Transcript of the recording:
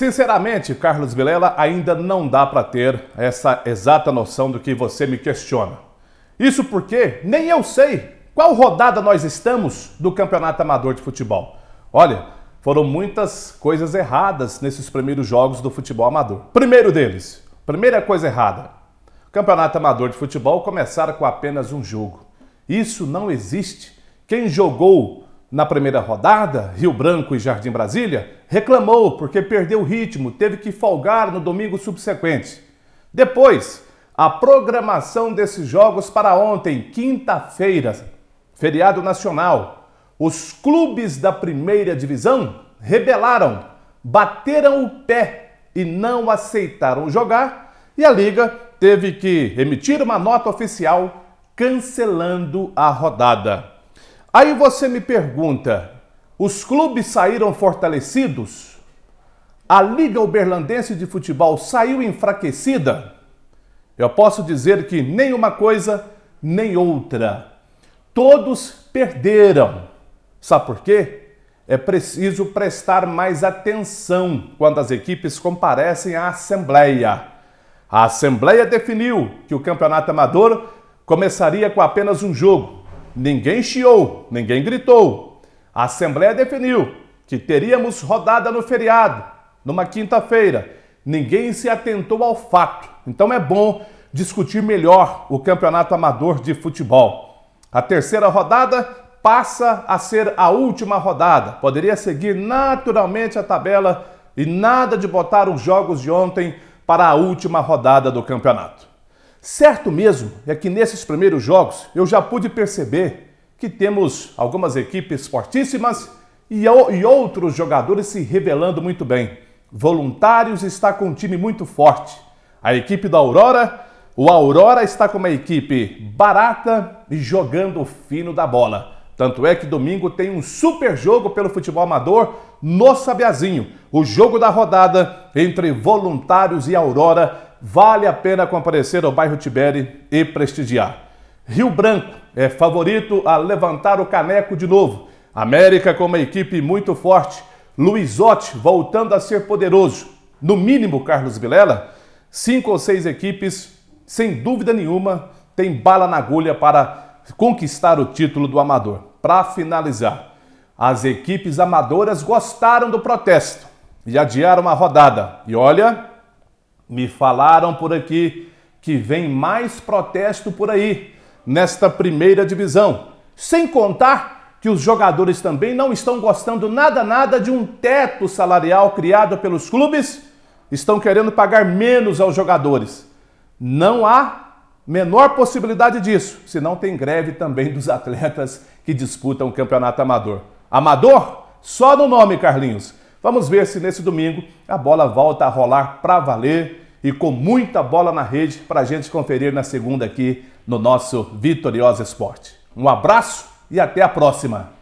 Sinceramente, Carlos Vilela, ainda não dá para ter essa exata noção do que você me questiona. Isso porque nem eu sei qual rodada nós estamos do Campeonato Amador de Futebol. Olha, foram muitas coisas erradas nesses primeiros jogos do futebol amador. Primeiro deles, primeira coisa errada: o Campeonato Amador de Futebol começaram com apenas um jogo. Isso não existe. Quem jogou na primeira rodada, Rio Branco e Jardim Brasília reclamou porque perdeu o ritmo, teve que folgar no domingo subsequente. Depois, a programação desses jogos para ontem, quinta-feira, feriado nacional. Os clubes da primeira divisão rebelaram, bateram o pé e não aceitaram jogar, e a liga teve que emitir uma nota oficial cancelando a rodada. Aí você me pergunta: os clubes saíram fortalecidos? A Liga Uberlandense de Futebol saiu enfraquecida? Eu posso dizer que nem uma coisa nem outra. Todos perderam. Sabe por quê? É preciso prestar mais atenção quando as equipes comparecem à Assembleia. A Assembleia definiu que o Campeonato Amador começaria com apenas um jogo, ninguém chiou, ninguém gritou. A Assembleia definiu que teríamos rodada no feriado, numa quinta-feira. Ninguém se atentou ao fato. Então é bom discutir melhor o Campeonato Amador de Futebol. A terceira rodada passa a ser a última rodada. Poderia seguir naturalmente a tabela e nada de botar os jogos de ontem para a última rodada do campeonato. Certo mesmo é que nesses primeiros jogos eu já pude perceber que temos algumas equipes fortíssimas e, e outros jogadores se revelando muito bem. Voluntários está com um time muito forte. A equipe da Aurora, o Aurora está com uma equipe barata e jogando fino da bola. Tanto é que domingo tem um super jogo pelo futebol amador no Sabiazinho. O jogo da rodada entre Voluntários e Aurora vale a pena comparecer ao bairro Tibere e prestigiar. Rio Branco é favorito a levantar o caneco de novo. América com uma equipe muito forte. Luizotti voltando a ser poderoso. No mínimo, Carlos Vilela, cinco ou seis equipes, sem dúvida nenhuma, tem bala na agulha para conquistar o título do amador. Para finalizar, as equipes amadoras gostaram do protesto e adiaram a rodada. E olha, me falaram por aqui que vem mais protesto por aí, nesta primeira divisão. Sem contar que os jogadores também não estão gostando nada, nada de um teto salarial criado pelos clubes, estão querendo pagar menos aos jogadores. Não há menor possibilidade disso, se não tem greve também dos atletas que disputam o campeonato amador. Amador? Só no nome, Carlinhos. Vamos ver se nesse domingo a bola volta a rolar para valer e com muita bola na rede para a gente conferir na segunda aqui no nosso Vitoriosa Esporte. Um abraço e até a próxima!